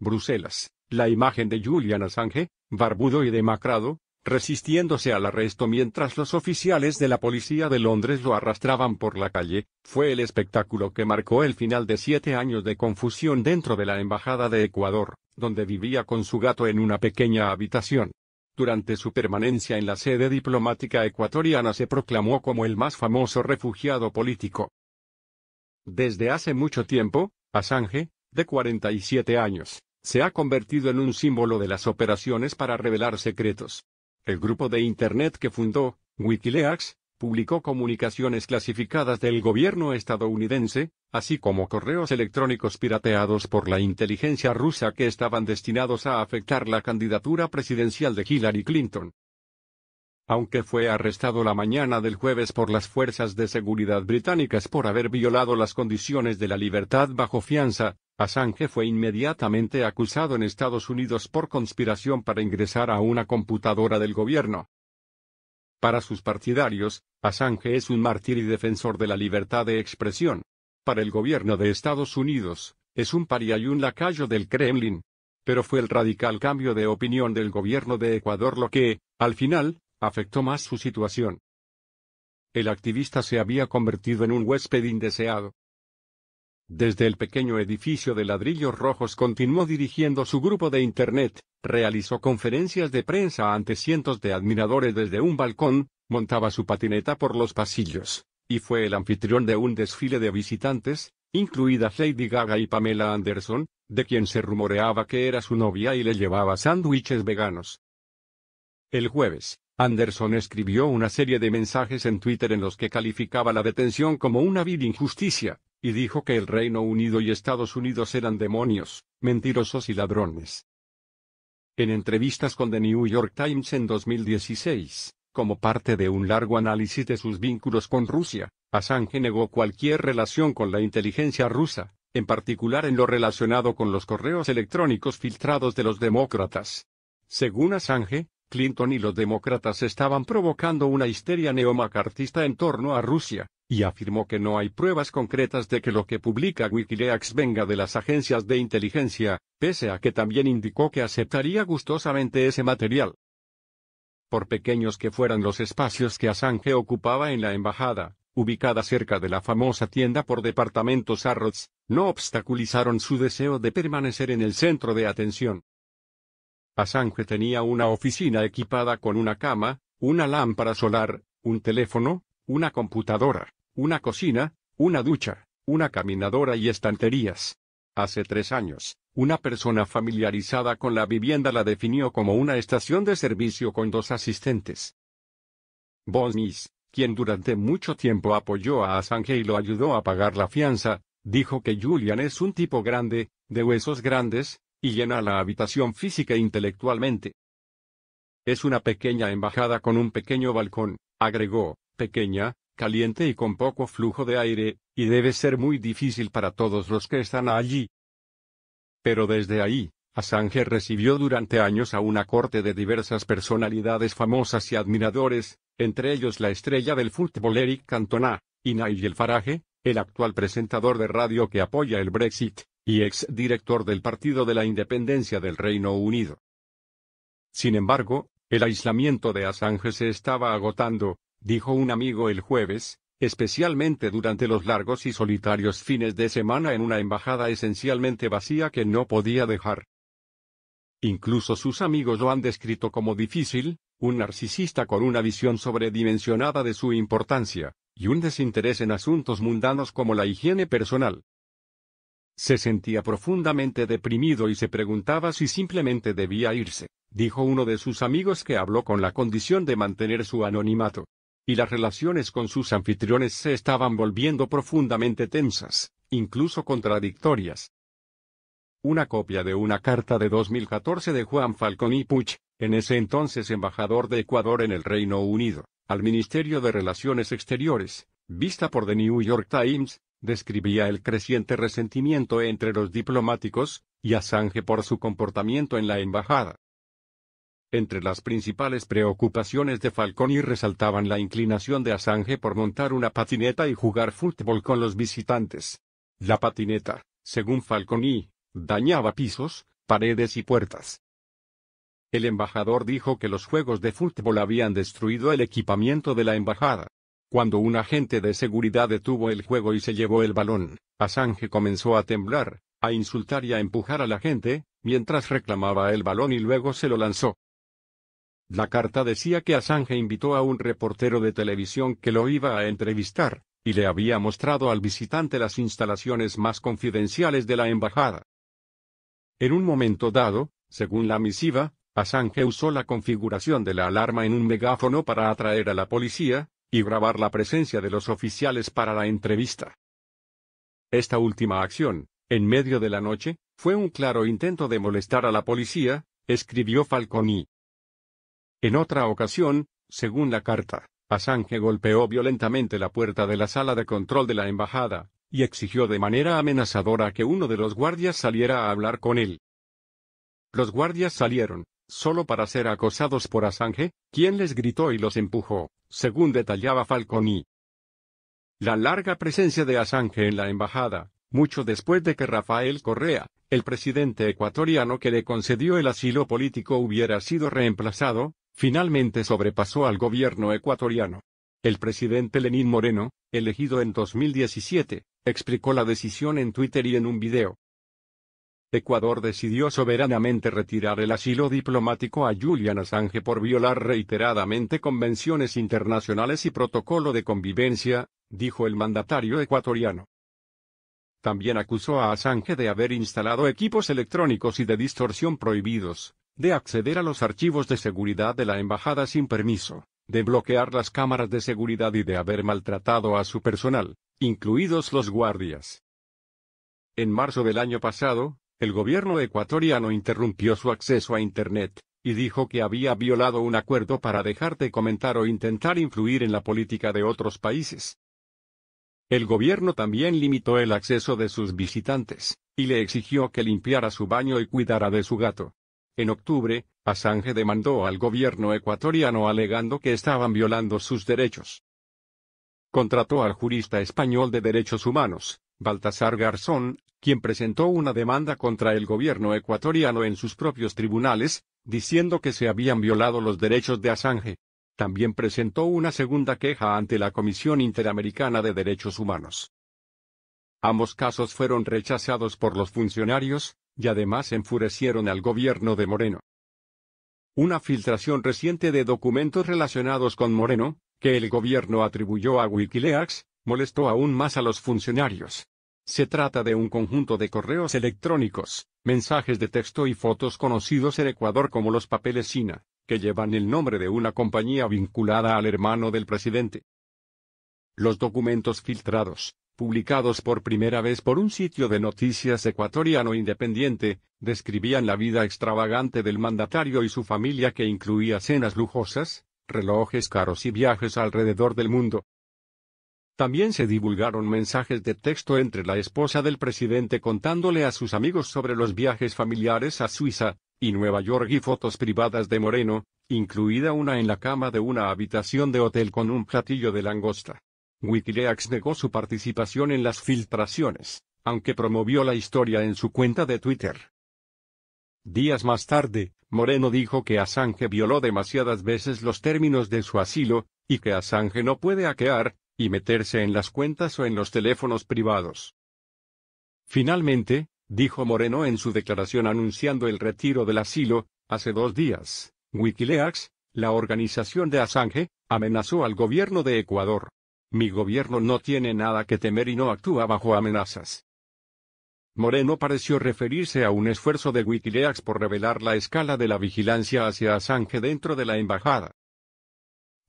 Bruselas, la imagen de Julian Assange, barbudo y demacrado, resistiéndose al arresto mientras los oficiales de la policía de Londres lo arrastraban por la calle, fue el espectáculo que marcó el final de siete años de confusión dentro de la Embajada de Ecuador, donde vivía con su gato en una pequeña habitación. Durante su permanencia en la sede diplomática ecuatoriana se proclamó como el más famoso refugiado político. Desde hace mucho tiempo, Assange, de 47 años, se ha convertido en un símbolo de las operaciones para revelar secretos. El grupo de Internet que fundó, Wikileaks, publicó comunicaciones clasificadas del gobierno estadounidense, así como correos electrónicos pirateados por la inteligencia rusa que estaban destinados a afectar la candidatura presidencial de Hillary Clinton aunque fue arrestado la mañana del jueves por las fuerzas de seguridad británicas por haber violado las condiciones de la libertad bajo fianza, Assange fue inmediatamente acusado en Estados Unidos por conspiración para ingresar a una computadora del gobierno. Para sus partidarios, Assange es un mártir y defensor de la libertad de expresión. Para el gobierno de Estados Unidos, es un paria y un lacayo del Kremlin. Pero fue el radical cambio de opinión del gobierno de Ecuador lo que, al final, afectó más su situación. El activista se había convertido en un huésped indeseado. Desde el pequeño edificio de ladrillos rojos continuó dirigiendo su grupo de Internet, realizó conferencias de prensa ante cientos de admiradores desde un balcón, montaba su patineta por los pasillos, y fue el anfitrión de un desfile de visitantes, incluida Lady Gaga y Pamela Anderson, de quien se rumoreaba que era su novia y le llevaba sándwiches veganos. El jueves, Anderson escribió una serie de mensajes en Twitter en los que calificaba la detención como una vil injusticia, y dijo que el Reino Unido y Estados Unidos eran demonios, mentirosos y ladrones. En entrevistas con The New York Times en 2016, como parte de un largo análisis de sus vínculos con Rusia, Assange negó cualquier relación con la inteligencia rusa, en particular en lo relacionado con los correos electrónicos filtrados de los demócratas. Según Assange, Clinton y los demócratas estaban provocando una histeria neomacartista en torno a Rusia, y afirmó que no hay pruebas concretas de que lo que publica Wikileaks venga de las agencias de inteligencia, pese a que también indicó que aceptaría gustosamente ese material. Por pequeños que fueran los espacios que Assange ocupaba en la embajada, ubicada cerca de la famosa tienda por departamentos Arrods, no obstaculizaron su deseo de permanecer en el centro de atención. Asange tenía una oficina equipada con una cama, una lámpara solar, un teléfono, una computadora, una cocina, una ducha, una caminadora y estanterías. Hace tres años, una persona familiarizada con la vivienda la definió como una estación de servicio con dos asistentes. Bonis, quien durante mucho tiempo apoyó a Asange y lo ayudó a pagar la fianza, dijo que Julian es un tipo grande, de huesos grandes, y llena la habitación física e intelectualmente. Es una pequeña embajada con un pequeño balcón, agregó, pequeña, caliente y con poco flujo de aire, y debe ser muy difícil para todos los que están allí. Pero desde ahí, Assange recibió durante años a una corte de diversas personalidades famosas y admiradores, entre ellos la estrella del fútbol Eric Cantona, y Nigel Farage, el actual presentador de radio que apoya el Brexit, y ex-director del Partido de la Independencia del Reino Unido. Sin embargo, el aislamiento de Assange se estaba agotando, dijo un amigo el jueves, especialmente durante los largos y solitarios fines de semana en una embajada esencialmente vacía que no podía dejar. Incluso sus amigos lo han descrito como difícil, un narcisista con una visión sobredimensionada de su importancia, y un desinterés en asuntos mundanos como la higiene personal. Se sentía profundamente deprimido y se preguntaba si simplemente debía irse, dijo uno de sus amigos que habló con la condición de mantener su anonimato. Y las relaciones con sus anfitriones se estaban volviendo profundamente tensas, incluso contradictorias. Una copia de una carta de 2014 de Juan Falcón y Puch, en ese entonces embajador de Ecuador en el Reino Unido, al Ministerio de Relaciones Exteriores, vista por The New York Times, describía el creciente resentimiento entre los diplomáticos, y Asange por su comportamiento en la embajada. Entre las principales preocupaciones de Falconi resaltaban la inclinación de Assange por montar una patineta y jugar fútbol con los visitantes. La patineta, según Falconi, dañaba pisos, paredes y puertas. El embajador dijo que los juegos de fútbol habían destruido el equipamiento de la embajada. Cuando un agente de seguridad detuvo el juego y se llevó el balón, Assange comenzó a temblar, a insultar y a empujar a la gente, mientras reclamaba el balón y luego se lo lanzó. La carta decía que Assange invitó a un reportero de televisión que lo iba a entrevistar, y le había mostrado al visitante las instalaciones más confidenciales de la embajada. En un momento dado, según la misiva, Assange usó la configuración de la alarma en un megáfono para atraer a la policía, y grabar la presencia de los oficiales para la entrevista. Esta última acción, en medio de la noche, fue un claro intento de molestar a la policía, escribió Falconi. En otra ocasión, según la carta, Assange golpeó violentamente la puerta de la sala de control de la embajada, y exigió de manera amenazadora que uno de los guardias saliera a hablar con él. Los guardias salieron, solo para ser acosados por Assange, quien les gritó y los empujó, según detallaba Falconi. La larga presencia de Assange en la embajada, mucho después de que Rafael Correa, el presidente ecuatoriano que le concedió el asilo político hubiera sido reemplazado, finalmente sobrepasó al gobierno ecuatoriano. El presidente Lenín Moreno, elegido en 2017, explicó la decisión en Twitter y en un video. Ecuador decidió soberanamente retirar el asilo diplomático a Julian Assange por violar reiteradamente convenciones internacionales y protocolo de convivencia, dijo el mandatario ecuatoriano. También acusó a Assange de haber instalado equipos electrónicos y de distorsión prohibidos, de acceder a los archivos de seguridad de la embajada sin permiso, de bloquear las cámaras de seguridad y de haber maltratado a su personal, incluidos los guardias. En marzo del año pasado, el gobierno ecuatoriano interrumpió su acceso a Internet, y dijo que había violado un acuerdo para dejar de comentar o intentar influir en la política de otros países. El gobierno también limitó el acceso de sus visitantes, y le exigió que limpiara su baño y cuidara de su gato. En octubre, Assange demandó al gobierno ecuatoriano alegando que estaban violando sus derechos. Contrató al jurista español de derechos humanos, Baltasar Garzón, quien presentó una demanda contra el gobierno ecuatoriano en sus propios tribunales, diciendo que se habían violado los derechos de Assange. También presentó una segunda queja ante la Comisión Interamericana de Derechos Humanos. Ambos casos fueron rechazados por los funcionarios, y además enfurecieron al gobierno de Moreno. Una filtración reciente de documentos relacionados con Moreno, que el gobierno atribuyó a Wikileaks, molestó aún más a los funcionarios. Se trata de un conjunto de correos electrónicos, mensajes de texto y fotos conocidos en Ecuador como los papeles SINA, que llevan el nombre de una compañía vinculada al hermano del presidente. Los documentos filtrados, publicados por primera vez por un sitio de noticias ecuatoriano independiente, describían la vida extravagante del mandatario y su familia que incluía cenas lujosas, relojes caros y viajes alrededor del mundo. También se divulgaron mensajes de texto entre la esposa del presidente contándole a sus amigos sobre los viajes familiares a Suiza y Nueva York y fotos privadas de Moreno, incluida una en la cama de una habitación de hotel con un platillo de langosta. Wikileaks negó su participación en las filtraciones, aunque promovió la historia en su cuenta de Twitter. Días más tarde, Moreno dijo que Assange violó demasiadas veces los términos de su asilo, y que Assange no puede hackear, y meterse en las cuentas o en los teléfonos privados. Finalmente, dijo Moreno en su declaración anunciando el retiro del asilo, hace dos días, Wikileaks, la organización de Assange, amenazó al gobierno de Ecuador. Mi gobierno no tiene nada que temer y no actúa bajo amenazas. Moreno pareció referirse a un esfuerzo de Wikileaks por revelar la escala de la vigilancia hacia Assange dentro de la embajada.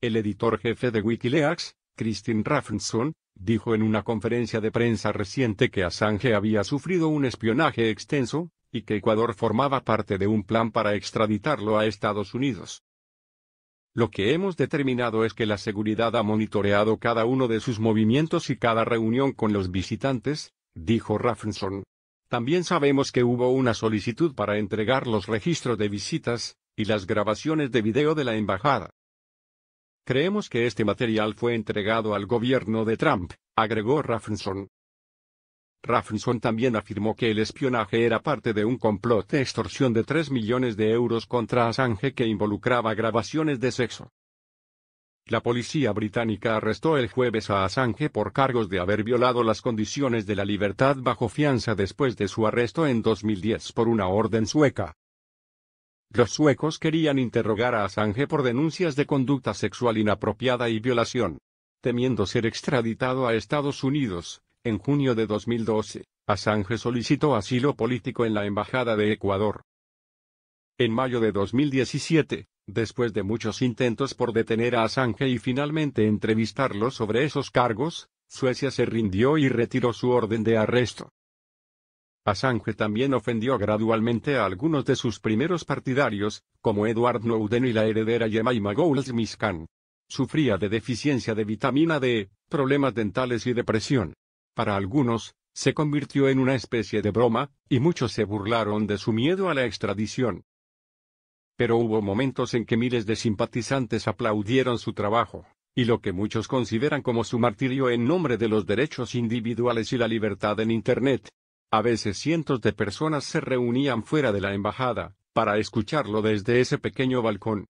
El editor jefe de Wikileaks, Christine Raffinson, dijo en una conferencia de prensa reciente que Assange había sufrido un espionaje extenso, y que Ecuador formaba parte de un plan para extraditarlo a Estados Unidos. Lo que hemos determinado es que la seguridad ha monitoreado cada uno de sus movimientos y cada reunión con los visitantes, dijo Raffenson. También sabemos que hubo una solicitud para entregar los registros de visitas, y las grabaciones de video de la embajada. Creemos que este material fue entregado al gobierno de Trump, agregó Raffinson. Rafnson también afirmó que el espionaje era parte de un complot de extorsión de 3 millones de euros contra Assange que involucraba grabaciones de sexo. La policía británica arrestó el jueves a Assange por cargos de haber violado las condiciones de la libertad bajo fianza después de su arresto en 2010 por una orden sueca. Los suecos querían interrogar a Assange por denuncias de conducta sexual inapropiada y violación. Temiendo ser extraditado a Estados Unidos, en junio de 2012, Assange solicitó asilo político en la Embajada de Ecuador. En mayo de 2017, después de muchos intentos por detener a Assange y finalmente entrevistarlo sobre esos cargos, Suecia se rindió y retiró su orden de arresto. Asange también ofendió gradualmente a algunos de sus primeros partidarios, como Edward Snowden y la heredera Jemima Goldsmith Khan. Sufría de deficiencia de vitamina D, problemas dentales y depresión. Para algunos, se convirtió en una especie de broma, y muchos se burlaron de su miedo a la extradición. Pero hubo momentos en que miles de simpatizantes aplaudieron su trabajo, y lo que muchos consideran como su martirio en nombre de los derechos individuales y la libertad en Internet. A veces cientos de personas se reunían fuera de la embajada, para escucharlo desde ese pequeño balcón.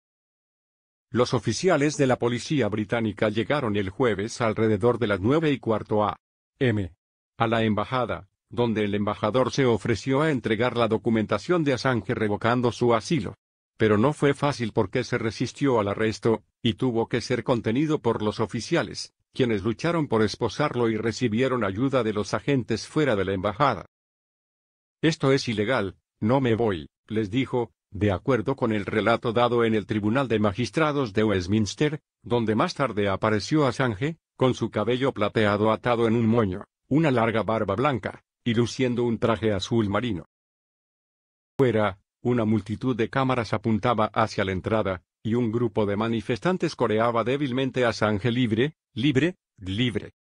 Los oficiales de la policía británica llegaron el jueves alrededor de las nueve y cuarto a. m. a la embajada, donde el embajador se ofreció a entregar la documentación de Assange revocando su asilo. Pero no fue fácil porque se resistió al arresto, y tuvo que ser contenido por los oficiales, quienes lucharon por esposarlo y recibieron ayuda de los agentes fuera de la embajada. Esto es ilegal, no me voy, les dijo, de acuerdo con el relato dado en el Tribunal de Magistrados de Westminster, donde más tarde apareció a Assange, con su cabello plateado atado en un moño, una larga barba blanca, y luciendo un traje azul marino. Fuera, una multitud de cámaras apuntaba hacia la entrada, y un grupo de manifestantes coreaba débilmente a Assange libre, libre, libre.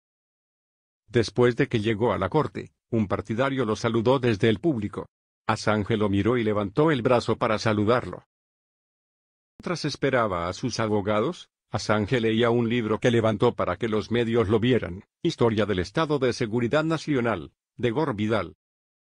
Después de que llegó a la corte, un partidario lo saludó desde el público. Asángelo lo miró y levantó el brazo para saludarlo. Mientras esperaba a sus abogados, Asángel leía un libro que levantó para que los medios lo vieran, Historia del Estado de Seguridad Nacional, de Gor Vidal.